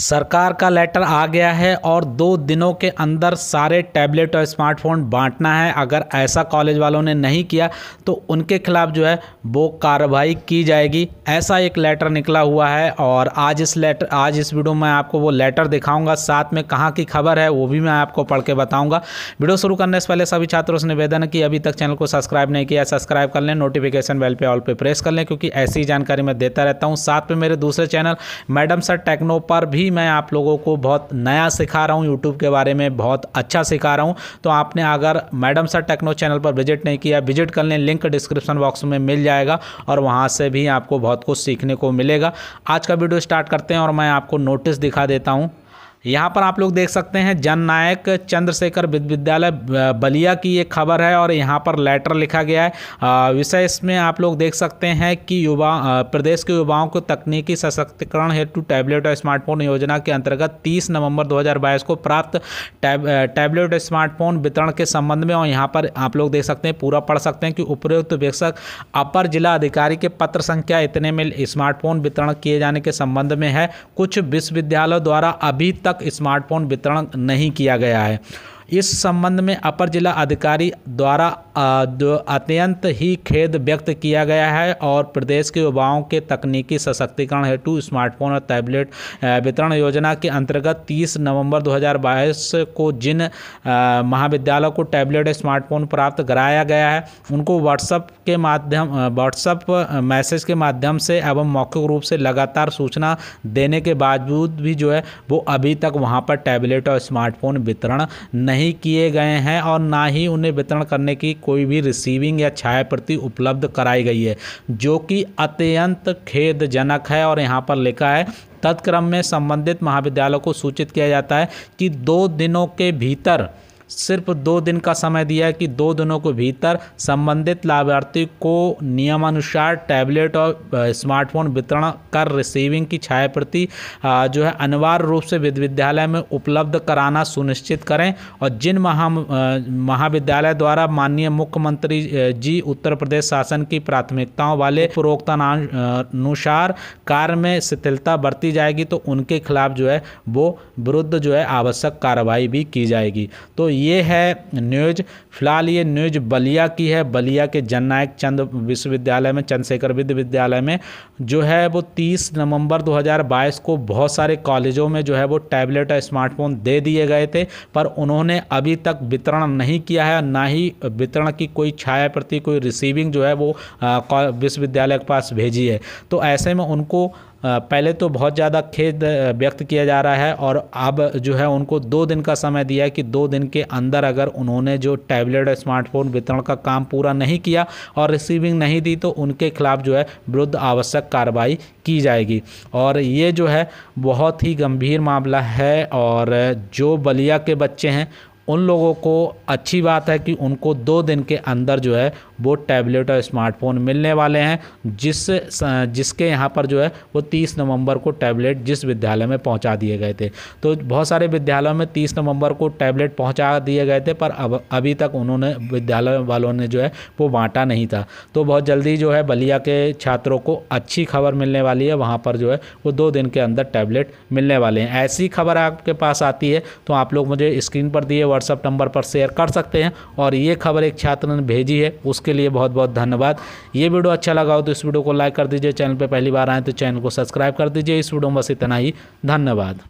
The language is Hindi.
सरकार का लेटर आ गया है और दो दिनों के अंदर सारे टैबलेट और स्मार्टफोन बांटना है अगर ऐसा कॉलेज वालों ने नहीं किया तो उनके खिलाफ़ जो है वो कार्रवाई की जाएगी ऐसा एक लेटर निकला हुआ है और आज इस लेटर आज इस वीडियो में आपको वो लेटर दिखाऊंगा साथ में कहाँ की खबर है वो भी मैं आपको पढ़ के बताऊँगा वीडियो शुरू करने से पहले सभी छात्रों से निवेदन है कि अभी तक चैनल को सब्सक्राइब नहीं किया सब्सक्राइब कर लें नोटिफिकेशन बेल पर ऑल पर प्रेस कर लें क्योंकि ऐसी जानकारी मैं देता रहता हूँ साथ में मेरे दूसरे चैनल मैडम सर टेक्नो पर भी भी मैं आप लोगों को बहुत नया सिखा रहा हूँ यूट्यूब के बारे में बहुत अच्छा सिखा रहा हूँ तो आपने अगर मैडम सर टेक्नो चैनल पर विजिट नहीं किया विजिट कर लें लिंक डिस्क्रिप्शन बॉक्स में मिल जाएगा और वहाँ से भी आपको बहुत कुछ सीखने को मिलेगा आज का वीडियो स्टार्ट करते हैं और मैं आपको नोटिस दिखा देता हूँ यहाँ पर आप लोग देख सकते हैं जन नायक चंद्रशेखर विश्वविद्यालय बलिया की ये खबर है और यहाँ पर लेटर लिखा गया है विषय इसमें आप लोग देख सकते हैं कि युवा प्रदेश के युवाओं को तकनीकी सशक्तिकरण हेतु टैबलेट और स्मार्टफोन योजना के अंतर्गत 30 नवंबर 2022 को प्राप्त टैब टैबलेट और स्मार्टफोन वितरण के संबंध में और यहाँ पर आप लोग देख सकते हैं पूरा पढ़ सकते हैं कि उपयुक्त वेक्षक अपर जिला अधिकारी के पत्र संख्या इतने में स्मार्टफोन वितरण किए जाने के संबंध में है कुछ विश्वविद्यालयों द्वारा अभी तक तक स्मार्टफोन वितरण नहीं किया गया है इस संबंध में अपर जिला अधिकारी द्वारा अत्यंत ही खेद व्यक्त किया गया है और प्रदेश के युवाओं के तकनीकी सशक्तिकरण हेतु स्मार्टफोन और टैबलेट वितरण योजना के अंतर्गत 30 नवंबर 2022 को जिन महाविद्यालयों को टैबलेट स्मार्टफोन प्राप्त कराया गया है उनको व्हाट्सअप के माध्यम व्हाट्सअप मैसेज के माध्यम से एवं मौखिक रूप से लगातार सूचना देने के बावजूद भी जो है वो अभी तक वहाँ पर टैबलेट और स्मार्टफोन वितरण नहीं नहीं किए गए हैं और ना ही उन्हें वितरण करने की कोई भी रिसीविंग या छायाप्रति उपलब्ध कराई गई है जो कि अत्यंत खेदजनक है और यहाँ पर लिखा है तत्क्रम में संबंधित महाविद्यालयों को सूचित किया जाता है कि दो दिनों के भीतर सिर्फ दो दिन का समय दिया है कि दो दिनों के भीतर संबंधित लाभार्थी को नियमानुसार टैबलेट और स्मार्टफोन वितरण कर रिसीविंग की छाया प्रति जो है अनिवार्य रूप से विद्यालय में उपलब्ध कराना सुनिश्चित करें और जिन महा महाविद्यालय द्वारा माननीय मुख्यमंत्री जी उत्तर प्रदेश शासन की प्राथमिकताओं वाले अनुसार कार्य में शिथिलता बरती जाएगी तो उनके खिलाफ जो है वो विरुद्ध जो है आवश्यक कार्रवाई भी की जाएगी तो ये है न्यूज फिलहाल ये न्यूज बलिया की है बलिया के जननायक चंद विश्वविद्यालय में चंद्रशेखर विश्वविद्यालय में जो है वो 30 नवंबर 2022 को बहुत सारे कॉलेजों में जो है वो टैबलेट और स्मार्टफोन दे दिए गए थे पर उन्होंने अभी तक वितरण नहीं किया है ना ही वितरण की कोई छाया प्रति कोई रिसीविंग जो है वो विश्वविद्यालय के पास भेजी है तो ऐसे में उनको पहले तो बहुत ज़्यादा खेद व्यक्त किया जा रहा है और अब जो है उनको दो दिन का समय दिया है कि दो दिन के अंदर अगर उन्होंने जो टैबलेट स्मार्टफोन वितरण का काम पूरा नहीं किया और रिसीविंग नहीं दी तो उनके खिलाफ जो है विरुद्ध आवश्यक कार्रवाई की जाएगी और ये जो है बहुत ही गंभीर मामला है और जो बलिया के बच्चे हैं उन लोगों को अच्छी बात है कि उनको दो दिन के अंदर जो है वो टैबलेट और स्मार्टफोन मिलने वाले हैं जिस जिसके यहाँ पर जो है वो तीस नवंबर को टैबलेट जिस विद्यालय में पहुँचा दिए गए थे तो बहुत सारे विद्यालयों में तीस नवम्बर को टैबलेट पहुँचा दिए गए थे पर अब अभी तक उन्होंने विद्यालय वालों ने जो है वो बांटा नहीं था तो बहुत जल्दी जो है बलिया के छात्रों को अच्छी खबर मिलने वाली है वहाँ पर जो है वो दो दिन के अंदर टैबलेट मिलने वाले हैं ऐसी खबर आपके पास आती है तो आप लोग मुझे स्क्रीन पर दिए व्हाट्सअप नंबर पर शेयर कर सकते हैं और ये खबर एक छात्र ने भेजी है उस उसके लिए बहुत बहुत धन्यवाद ये वीडियो अच्छा लगा हो तो इस वीडियो को लाइक कर दीजिए चैनल पर पहली बार आए तो चैनल को सब्सक्राइब कर दीजिए इस वीडियो में बस इतना ही धन्यवाद